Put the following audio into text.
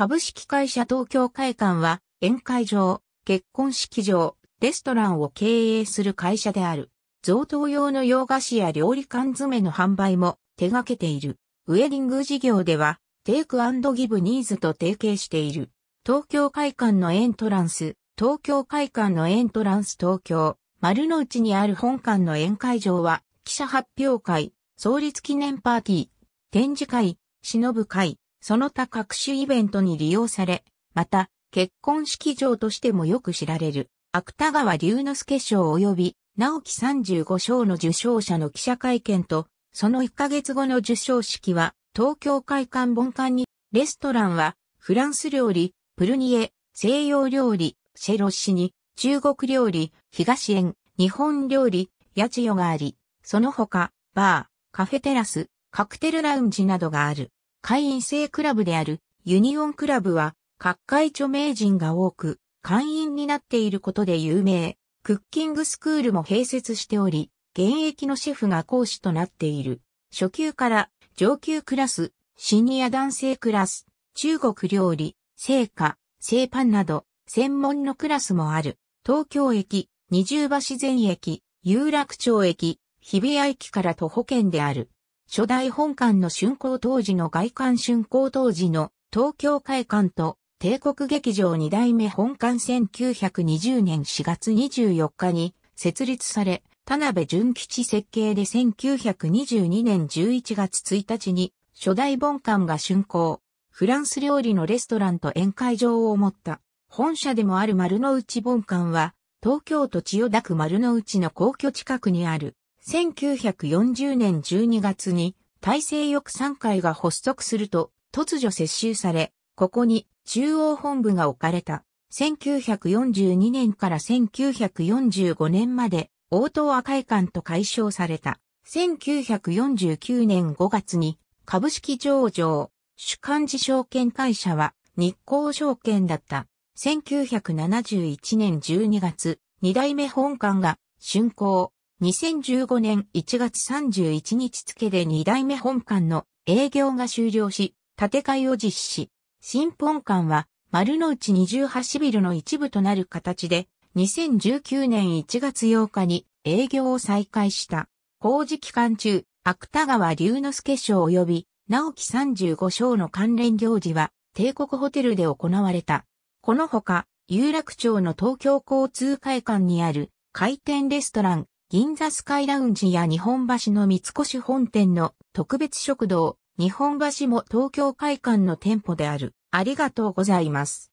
株式会社東京会館は、宴会場、結婚式場、レストランを経営する会社である。贈答用の洋菓子や料理缶詰の販売も手掛けている。ウェディング事業では、テイクギブニーズと提携している。東京会館のエントランス、東京会館のエントランス東京、丸の内にある本館の宴会場は、記者発表会、創立記念パーティー、展示会、忍ぶ会、その他各種イベントに利用され、また、結婚式場としてもよく知られる、芥川龍之介賞及び、直木35賞の受賞者の記者会見と、その1ヶ月後の受賞式は、東京会館本館に、レストランは、フランス料理、プルニエ、西洋料理、シェロッシに、中国料理、東園、日本料理、八千代があり、その他、バー、カフェテラス、カクテルラウンジなどがある。会員制クラブであるユニオンクラブは各界著名人が多く会員になっていることで有名。クッキングスクールも併設しており、現役のシェフが講師となっている。初級から上級クラス、シニア男性クラス、中国料理、製菓、製パンなど専門のクラスもある。東京駅、二重橋前駅、有楽町駅、日比谷駅から徒歩圏である。初代本館の竣工当時の外観竣工当時の東京会館と帝国劇場二代目本館1920年4月24日に設立され、田辺純吉設計で1922年11月1日に初代本館が竣工。フランス料理のレストランと宴会場を持った。本社でもある丸の内本館は、東京都千代田区丸の内の皇居近くにある1940年12月に大西翼三会が発足すると突如接収され、ここに中央本部が置かれた。1942年から1945年まで大東亜会館と解消された。1949年5月に株式上場、主幹事証券会社は日光証券だった。1971年12月、二代目本館が竣工。2015年1月31日付で2代目本館の営業が終了し、建て替えを実施。新本館は丸の内28ビルの一部となる形で、2019年1月8日に営業を再開した。工事期間中、芥川龍之介賞及び直木35賞の関連行事は帝国ホテルで行われた。このほか、有楽町の東京交通会館にある回転レストラン銀座スカイラウンジや日本橋の三越本店の特別食堂、日本橋も東京会館の店舗である。ありがとうございます。